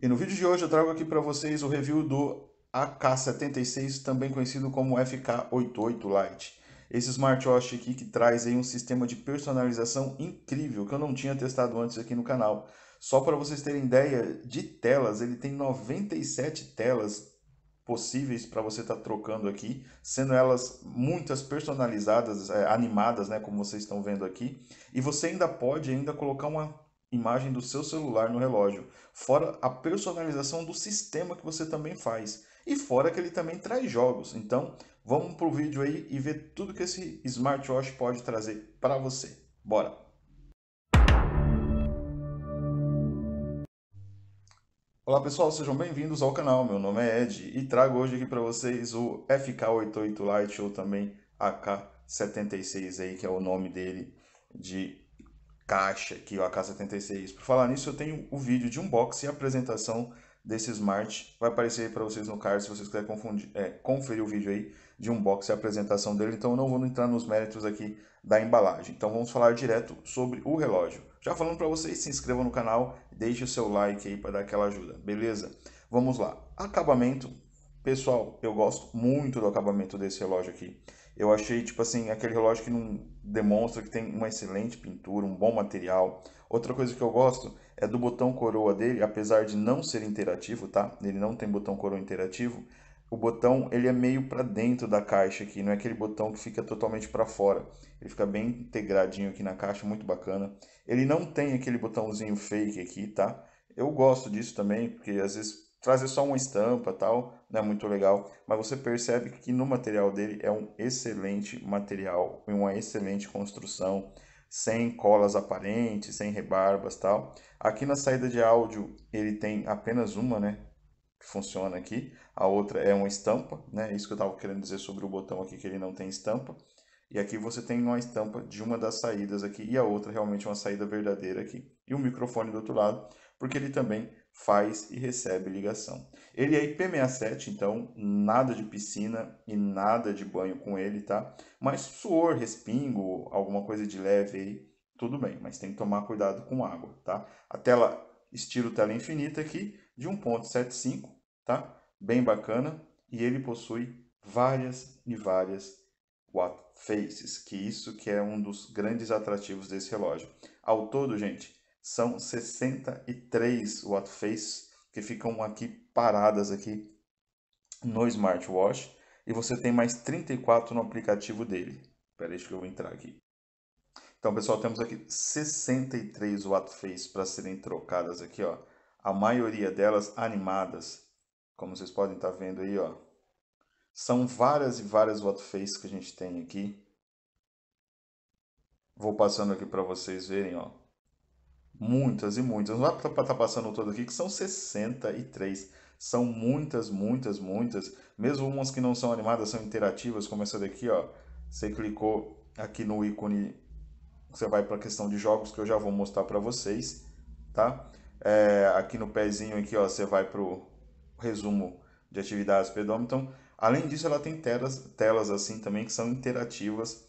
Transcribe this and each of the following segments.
E no vídeo de hoje eu trago aqui para vocês o review do AK76, também conhecido como FK88 Lite. Esse smartwatch aqui que traz aí um sistema de personalização incrível que eu não tinha testado antes aqui no canal. Só para vocês terem ideia de telas, ele tem 97 telas possíveis para você estar tá trocando aqui, sendo elas muitas personalizadas, é, animadas, né, como vocês estão vendo aqui. E você ainda pode ainda colocar uma imagem do seu celular no relógio, fora a personalização do sistema que você também faz e fora que ele também traz jogos. Então, vamos pro vídeo aí e ver tudo que esse smartwatch pode trazer para você. Bora. Olá pessoal, sejam bem-vindos ao canal. Meu nome é Ed e trago hoje aqui para vocês o FK88 Lite ou também AK76 aí, que é o nome dele de caixa aqui, ó, a K76. Por falar nisso, eu tenho o vídeo de unboxing e apresentação desse Smart. Vai aparecer aí para vocês no card, se vocês quiserem confundir, é, conferir o vídeo aí de unboxing e apresentação dele. Então, eu não vou entrar nos méritos aqui da embalagem. Então, vamos falar direto sobre o relógio. Já falando para vocês, se inscrevam no canal, deixe o seu like aí para dar aquela ajuda, beleza? Vamos lá. Acabamento. Pessoal, eu gosto muito do acabamento desse relógio aqui. Eu achei, tipo assim, aquele relógio que não demonstra que tem uma excelente pintura, um bom material. Outra coisa que eu gosto é do botão coroa dele, apesar de não ser interativo, tá? Ele não tem botão coroa interativo. O botão, ele é meio para dentro da caixa aqui, não é aquele botão que fica totalmente para fora. Ele fica bem integradinho aqui na caixa, muito bacana. Ele não tem aquele botãozinho fake aqui, tá? Eu gosto disso também, porque às vezes trazer só uma estampa tal não é muito legal, mas você percebe que no material dele é um excelente material, uma excelente construção, sem colas aparentes, sem rebarbas tal. Aqui na saída de áudio ele tem apenas uma, né, que funciona aqui, a outra é uma estampa, né, é isso que eu estava querendo dizer sobre o botão aqui que ele não tem estampa. E aqui você tem uma estampa de uma das saídas aqui e a outra realmente uma saída verdadeira aqui. E o microfone do outro lado, porque ele também faz e recebe ligação. Ele é IP67, então nada de piscina e nada de banho com ele, tá? Mas suor, respingo, alguma coisa de leve aí, tudo bem, mas tem que tomar cuidado com água, tá? A tela estilo tela infinita aqui de 1.75, tá? Bem bacana e ele possui várias e várias watt faces, que isso que é um dos grandes atrativos desse relógio. Ao todo, gente, são 63 watt face que ficam aqui paradas aqui no smartwatch e você tem mais 34 no aplicativo dele. Espera aí que eu vou entrar aqui. Então, pessoal, temos aqui 63 watt face para serem trocadas aqui, ó. A maioria delas animadas, como vocês podem estar tá vendo aí, ó. São várias e várias watt face que a gente tem aqui. Vou passando aqui para vocês verem, ó. Muitas e muitas. Não para estar tá, tá passando todo aqui, que são 63. São muitas, muitas, muitas. Mesmo umas que não são animadas, são interativas, como essa daqui, ó. Você clicou aqui no ícone, você vai para a questão de jogos, que eu já vou mostrar para vocês, tá? É, aqui no pezinho aqui, ó, você vai para o resumo de atividades pedômetro. Além disso, ela tem telas, telas assim também que são interativas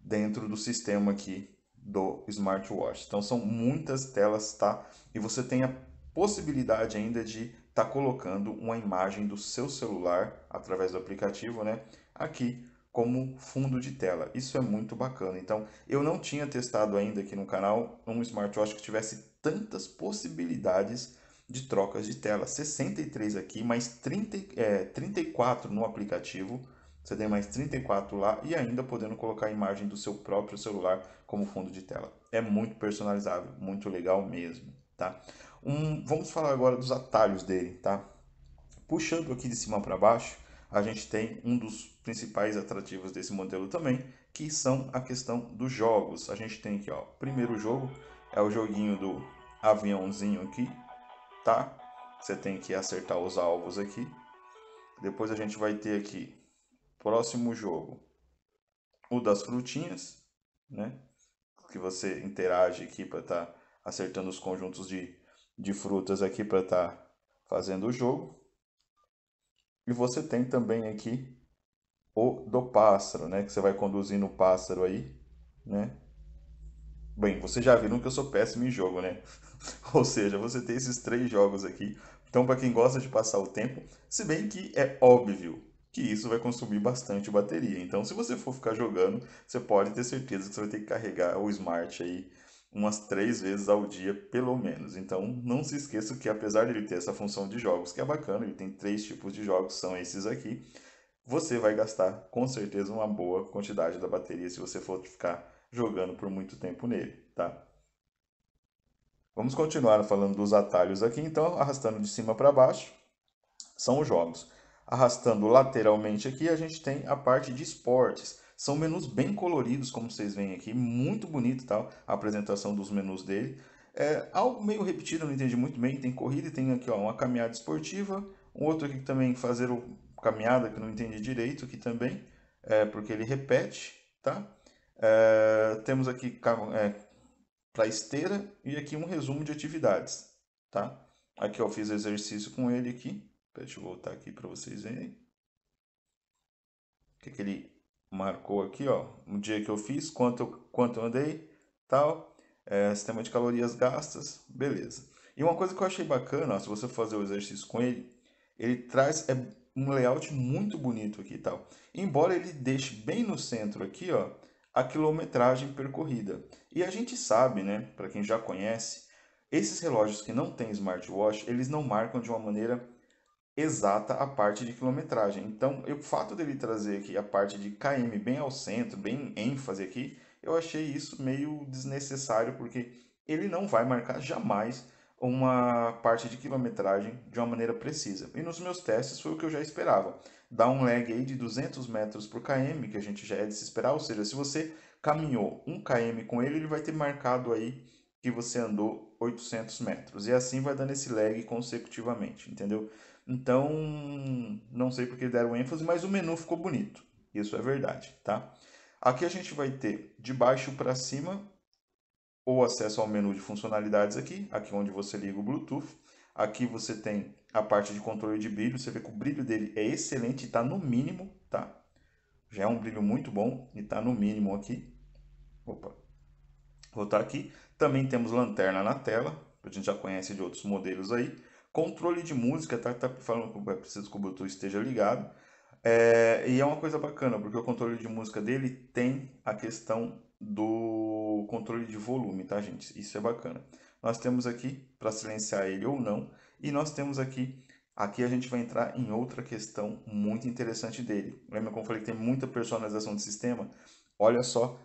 dentro do sistema aqui do smartwatch. Então são muitas telas, tá? E você tem a possibilidade ainda de estar tá colocando uma imagem do seu celular através do aplicativo, né? Aqui como fundo de tela. Isso é muito bacana. Então, eu não tinha testado ainda aqui no canal um smartwatch que tivesse tantas possibilidades de trocas de tela. 63 aqui, mais 30, é, 34 no aplicativo. Você tem mais 34 lá e ainda podendo colocar a imagem do seu próprio celular como fundo de tela. É muito personalizável, muito legal mesmo, tá? Um, vamos falar agora dos atalhos dele, tá? Puxando aqui de cima para baixo, a gente tem um dos principais atrativos desse modelo também, que são a questão dos jogos. A gente tem aqui, ó, primeiro jogo é o joguinho do aviãozinho aqui, tá? Você tem que acertar os alvos aqui. Depois a gente vai ter aqui, próximo jogo, o das frutinhas, né? que você interage aqui para estar tá acertando os conjuntos de, de frutas aqui para estar tá fazendo o jogo. E você tem também aqui o do pássaro, né? Que você vai conduzindo o pássaro aí, né? Bem, vocês já viram que eu sou péssimo em jogo, né? Ou seja, você tem esses três jogos aqui. Então, para quem gosta de passar o tempo, se bem que é óbvio que isso vai consumir bastante bateria. Então, se você for ficar jogando, você pode ter certeza que você vai ter que carregar o smart aí umas três vezes ao dia, pelo menos. Então, não se esqueça que apesar dele ter essa função de jogos, que é bacana, ele tem três tipos de jogos, são esses aqui, você vai gastar com certeza uma boa quantidade da bateria se você for ficar jogando por muito tempo nele, tá? Vamos continuar falando dos atalhos aqui, então, arrastando de cima para baixo, são os jogos. Arrastando lateralmente aqui, a gente tem a parte de esportes. São menus bem coloridos, como vocês veem aqui, muito bonito tá? a apresentação dos menus dele. É algo meio repetido, não entendi muito bem. Tem corrida e tem aqui ó, uma caminhada esportiva. Um outro aqui também fazer o caminhada, que não entendi direito aqui também, é, porque ele repete, tá? É, temos aqui é, para esteira e aqui um resumo de atividades, tá? Aqui eu fiz exercício com ele aqui. Deixa eu voltar aqui para vocês verem. O que, que ele marcou aqui, ó, um dia que eu fiz, quanto, quanto eu andei, tal, é, sistema de calorias gastas, beleza. E uma coisa que eu achei bacana, ó, se você fazer o exercício com ele, ele traz é, um layout muito bonito aqui, tal. Embora ele deixe bem no centro aqui, ó, a quilometragem percorrida. E a gente sabe, né, para quem já conhece, esses relógios que não têm smartwatch, eles não marcam de uma maneira exata a parte de quilometragem. Então, o fato dele trazer aqui a parte de KM bem ao centro, bem ênfase aqui, eu achei isso meio desnecessário, porque ele não vai marcar jamais uma parte de quilometragem de uma maneira precisa. E nos meus testes foi o que eu já esperava. Dá um lag aí de 200 metros por km, que a gente já é de se esperar, ou seja, se você caminhou 1 km com ele, ele vai ter marcado aí que você andou 800 metros. E assim vai dando esse lag consecutivamente, entendeu? Então, não sei porque deram ênfase, mas o menu ficou bonito. Isso é verdade, tá? Aqui a gente vai ter de baixo para cima o acesso ao menu de funcionalidades aqui, aqui onde você liga o Bluetooth. Aqui você tem a parte de controle de brilho, você vê que o brilho dele é excelente, está no mínimo, tá? Já é um brilho muito bom e está no mínimo aqui. Opa, voltar aqui. Também temos lanterna na tela, a gente já conhece de outros modelos aí. Controle de música, tá? Tá falando que é preciso que o Bluetooth esteja ligado. É, e é uma coisa bacana, porque o controle de música dele tem a questão do controle de volume, tá, gente? Isso é bacana. Nós temos aqui para silenciar ele ou não, e nós temos aqui, aqui a gente vai entrar em outra questão muito interessante dele. Lembra como eu falei que tem muita personalização de sistema? Olha só,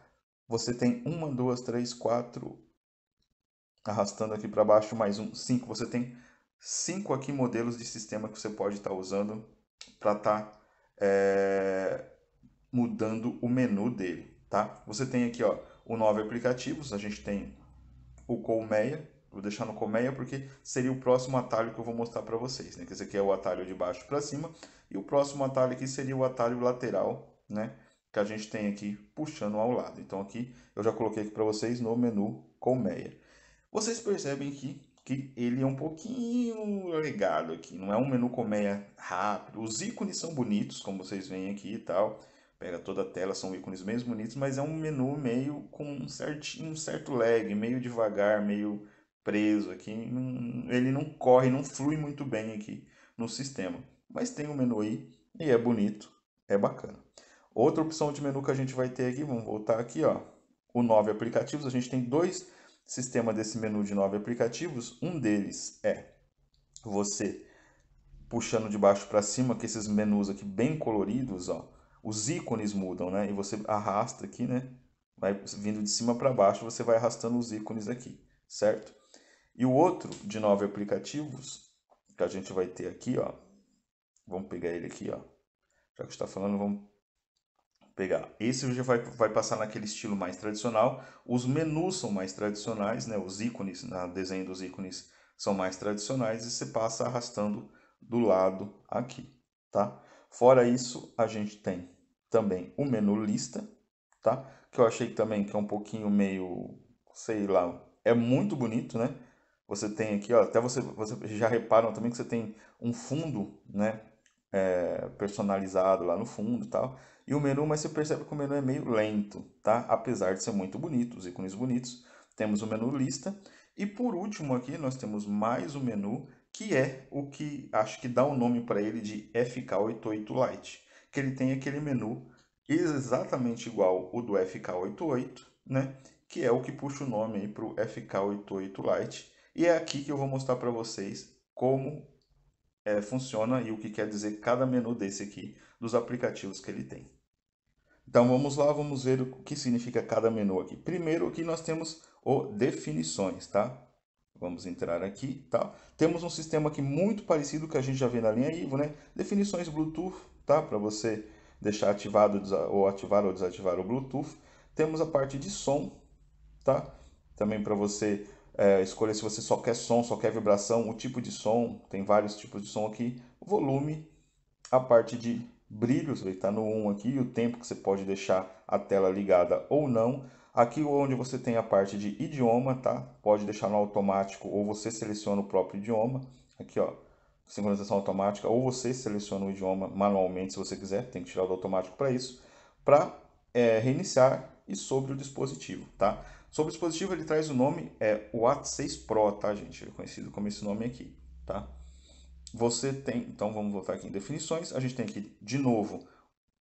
você tem uma, duas, três, quatro, arrastando aqui para baixo, mais um, cinco. Você tem cinco aqui modelos de sistema que você pode estar tá usando para estar tá, é, mudando o menu dele, tá? Você tem aqui, ó, o nove aplicativos, a gente tem o Colmeia, vou deixar no Colmeia porque seria o próximo atalho que eu vou mostrar para vocês, né? Que esse aqui é o atalho de baixo para cima e o próximo atalho aqui seria o atalho lateral, né? Que a gente tem aqui puxando ao lado. Então aqui eu já coloquei aqui para vocês no menu Colmeia. Vocês percebem que que ele é um pouquinho legado aqui, não é um menu colmeia rápido. Os ícones são bonitos, como vocês veem aqui e tal. Pega toda a tela, são ícones bem bonitos, mas é um menu meio com um, certinho, um certo lag, meio devagar, meio preso aqui. Ele não corre, não flui muito bem aqui no sistema. Mas tem um menu aí e é bonito, é bacana. Outra opção de menu que a gente vai ter aqui, vamos voltar aqui, ó. O 9 aplicativos, a gente tem dois sistema desse menu de nove aplicativos, um deles é você puxando de baixo para cima, que esses menus aqui bem coloridos, ó, os ícones mudam, né? E você arrasta aqui, né? Vai vindo de cima para baixo, você vai arrastando os ícones aqui, certo? E o outro de nove aplicativos que a gente vai ter aqui, ó. Vamos pegar ele aqui, ó. Já que está falando, vamos pegar. Esse já vai, vai passar naquele estilo mais tradicional. Os menus são mais tradicionais, né? Os ícones, na né? desenho dos ícones são mais tradicionais e você passa arrastando do lado aqui, tá? Fora isso, a gente tem também o menu lista, tá? Que eu achei também que é um pouquinho meio, sei lá, é muito bonito, né? Você tem aqui, ó, até você, você já reparam também que você tem um fundo, né? É, personalizado lá no fundo e tal e o menu, mas você percebe que o menu é meio lento, tá? Apesar de ser muito bonito, os ícones bonitos. Temos o menu lista e por último aqui nós temos mais um menu que é o que acho que dá o um nome para ele de FK88 Lite, que ele tem aquele menu exatamente igual o do FK88, né? Que é o que puxa o nome aí para o FK88 Lite. E é aqui que eu vou mostrar para vocês como é, funciona e o que quer dizer cada menu desse aqui dos aplicativos que ele tem. Então vamos lá, vamos ver o que significa cada menu aqui. Primeiro aqui nós temos o definições, tá? Vamos entrar aqui, tá? Temos um sistema aqui muito parecido que a gente já vê na linha Ivo, né? Definições Bluetooth, tá? Para você deixar ativado ou ativar ou desativar o Bluetooth. Temos a parte de som, tá? Também para você é, escolher se você só quer som, só quer vibração, o tipo de som, tem vários tipos de som aqui. Volume, a parte de brilhos, ele está no 1 aqui, o tempo que você pode deixar a tela ligada ou não. Aqui onde você tem a parte de idioma, tá? Pode deixar no automático ou você seleciona o próprio idioma. Aqui, ó, sincronização automática, ou você seleciona o idioma manualmente, se você quiser, tem que tirar do automático para isso, para é, reiniciar e sobre o dispositivo, tá? Sobre o dispositivo, ele traz o nome é, Watt 6 Pro, tá, gente? Ele é conhecido como esse nome aqui, tá? você tem, então vamos voltar aqui em definições, a gente tem aqui de novo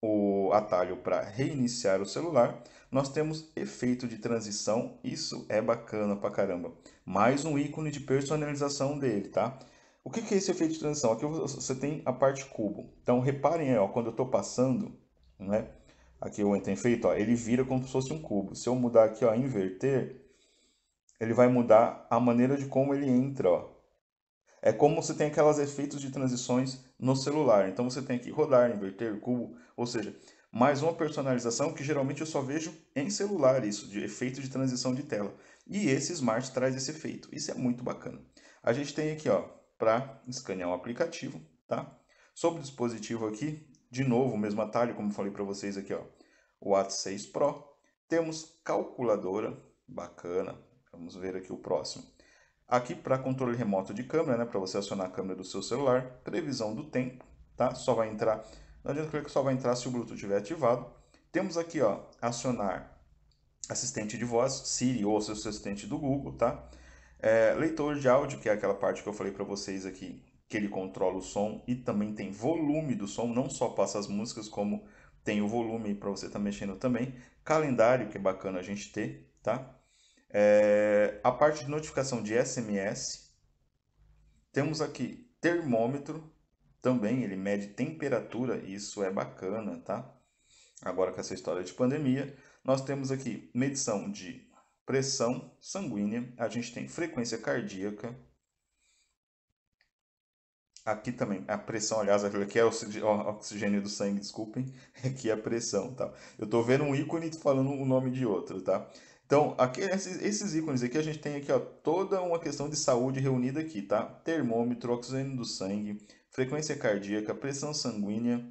o atalho para reiniciar o celular, nós temos efeito de transição, isso é bacana pra caramba. Mais um ícone de personalização dele, tá? O que, que é esse efeito de transição? Aqui você tem a parte cubo. Então reparem aí, ó, quando eu estou passando, né? Aqui o item feito, ó, ele vira como se fosse um cubo. Se eu mudar aqui, ó, inverter, ele vai mudar a maneira de como ele entra, ó. É como você tem aqueles efeitos de transições no celular. Então você tem aqui rodar, inverter, cubo, ou seja, mais uma personalização que geralmente eu só vejo em celular isso, de efeito de transição de tela. E esse Smart traz esse efeito. Isso é muito bacana. A gente tem aqui, ó, para escanear o um aplicativo, tá? Sobre o dispositivo aqui, de novo, o mesmo atalho, como falei para vocês aqui, ó. O Watts 6 Pro. Temos calculadora, bacana. Vamos ver aqui o próximo. Aqui para controle remoto de câmera, né, para você acionar a câmera do seu celular, previsão do tempo, tá? Só vai entrar, não adianta clicar que só vai entrar se o Bluetooth estiver ativado. Temos aqui, ó, acionar assistente de voz, Siri ou seu assistente do Google, tá? É, leitor de áudio, que é aquela parte que eu falei para vocês aqui, que ele controla o som e também tem volume do som, não só passa as músicas, como tem o volume para você estar tá mexendo também. Calendário, que é bacana a gente ter, tá? É, a parte de notificação de SMS. Temos aqui termômetro, também ele mede temperatura, isso é bacana, tá? Agora com essa história de pandemia, nós temos aqui medição de pressão sanguínea, a gente tem frequência cardíaca. Aqui também a pressão, aliás, aqui é o oxigênio do sangue, desculpem, aqui é a pressão, tá? Eu tô vendo um ícone falando o nome de outro, tá? Então, aqui, esses, esses, ícones aqui, a gente tem aqui ó, toda uma questão de saúde reunida aqui, tá? Termômetro, oxigênio do sangue, frequência cardíaca, pressão sanguínea,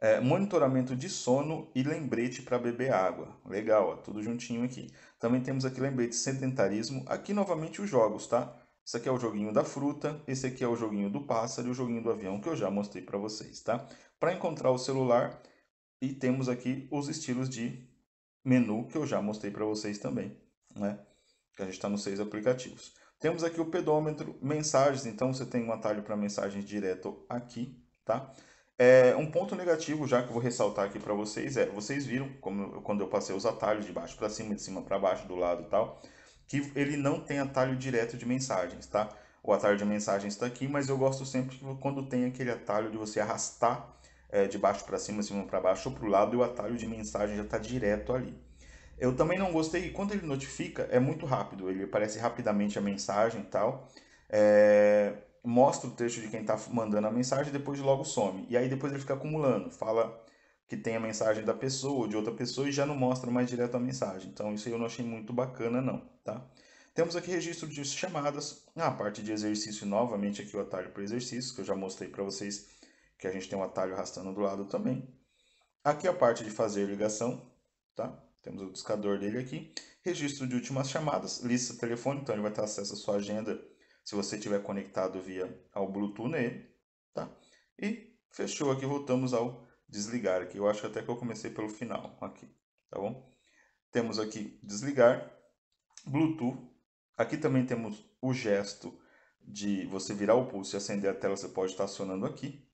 é, monitoramento de sono e lembrete para beber água. Legal, ó, tudo juntinho aqui. Também temos aqui lembrete sedentarismo. Aqui, novamente, os jogos, tá? Esse aqui é o joguinho da fruta, esse aqui é o joguinho do pássaro e o joguinho do avião que eu já mostrei para vocês, tá? Para encontrar o celular, e temos aqui os estilos de menu que eu já mostrei para vocês também, né? Que a gente está nos seis aplicativos. Temos aqui o pedômetro, mensagens, então você tem um atalho para mensagens direto aqui, tá? É, um ponto negativo já que eu vou ressaltar aqui para vocês é, vocês viram como quando eu passei os atalhos de baixo para cima, de cima para baixo, do lado e tal, que ele não tem atalho direto de mensagens, tá? O atalho de mensagens está aqui, mas eu gosto sempre quando tem aquele atalho de você arrastar é, de baixo para cima, cima para baixo ou para o lado, e o atalho de mensagem já está direto ali. Eu também não gostei, quando ele notifica, é muito rápido, ele aparece rapidamente a mensagem e tal, é, mostra o texto de quem está mandando a mensagem, e depois logo some. E aí depois ele fica acumulando, fala que tem a mensagem da pessoa ou de outra pessoa e já não mostra mais direto a mensagem. Então isso eu não achei muito bacana não, tá? Temos aqui registro de chamadas, na ah, parte de exercício, novamente aqui o atalho para exercício, que eu já mostrei para vocês que a gente tem um atalho arrastando do lado também. Aqui a parte de fazer ligação, tá? Temos o buscador dele aqui. Registro de últimas chamadas, lista telefone, então ele vai ter acesso à sua agenda se você tiver conectado via ao Bluetooth nele, tá? E fechou aqui, voltamos ao desligar aqui. Eu acho até que eu comecei pelo final aqui, tá bom? Temos aqui desligar, Bluetooth. Aqui também temos o gesto de você virar o pulso e acender a tela, você pode estar acionando aqui.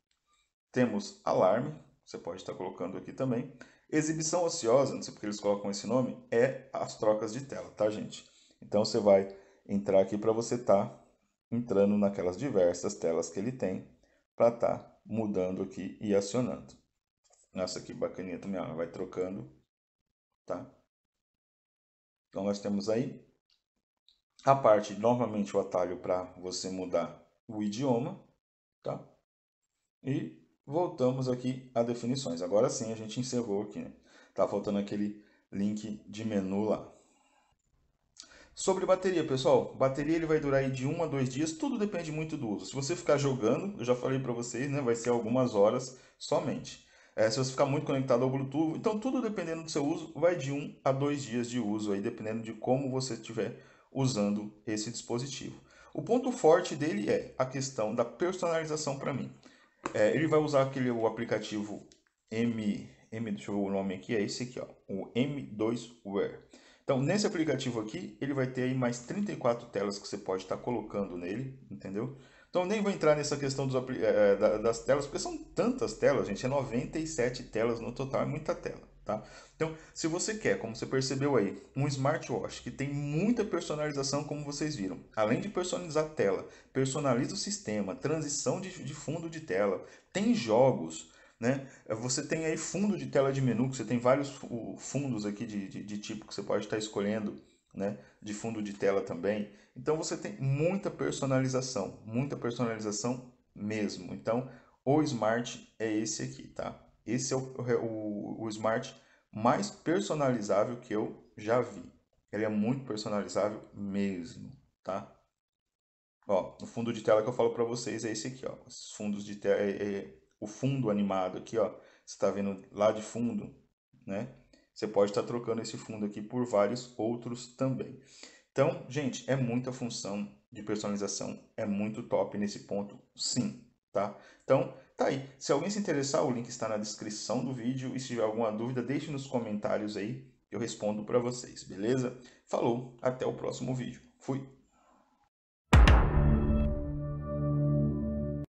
Temos alarme, você pode estar colocando aqui também. Exibição ociosa, não sei porque eles colocam esse nome, é as trocas de tela, tá, gente? Então você vai entrar aqui para você estar tá entrando naquelas diversas telas que ele tem para estar tá mudando aqui e acionando. Nossa, que bacaninha também, ó, vai trocando, tá? Então nós temos aí a parte, novamente o atalho para você mudar o idioma, tá? E Voltamos aqui a definições. Agora sim a gente encerrou aqui. Né? Tá faltando aquele link de menu lá. Sobre bateria, pessoal, bateria ele vai durar de 1 um a 2 dias, tudo depende muito do uso. Se você ficar jogando, eu já falei para vocês, né, vai ser algumas horas somente. É, se você ficar muito conectado ao Bluetooth, então tudo dependendo do seu uso, vai de 1 um a 2 dias de uso, aí, dependendo de como você estiver usando esse dispositivo. O ponto forte dele é a questão da personalização para mim. É, ele vai usar aquele o aplicativo M, M, deixa eu ver o nome aqui, é esse aqui, ó, o M2Wear. Então, nesse aplicativo aqui, ele vai ter aí mais 34 telas que você pode estar tá colocando nele, entendeu? Então, nem vou entrar nessa questão dos, é, é das telas, porque são tantas telas, gente, é 97 telas no total, é muita tela. Tá? Então, se você quer, como você percebeu aí, um smartwatch que tem muita personalização, como vocês viram, além de personalizar a tela, personaliza o sistema, transição de, de fundo de tela, tem jogos, né? Você tem aí fundo de tela de menu, que você tem vários fundos aqui de, de, de tipo que você pode estar escolhendo, né? De fundo de tela também. Então você tem muita personalização, muita personalização mesmo. Então o Smart é esse aqui, tá? Esse é o, o, o Smart mais personalizável que eu já vi. Ele é muito personalizável mesmo, tá? Ó, o fundo de tela que eu falo para vocês é esse aqui, ó. Os fundos de tela, é, é, o fundo animado aqui, ó. Você está vendo lá de fundo, né? Você pode estar tá trocando esse fundo aqui por vários outros também. Então, gente, é muita função de personalização, é muito top nesse ponto, sim, tá? Então, Tá aí. Se alguém se interessar, o link está na descrição do vídeo. E se tiver alguma dúvida, deixe nos comentários aí. Eu respondo para vocês, beleza? Falou, até o próximo vídeo. Fui!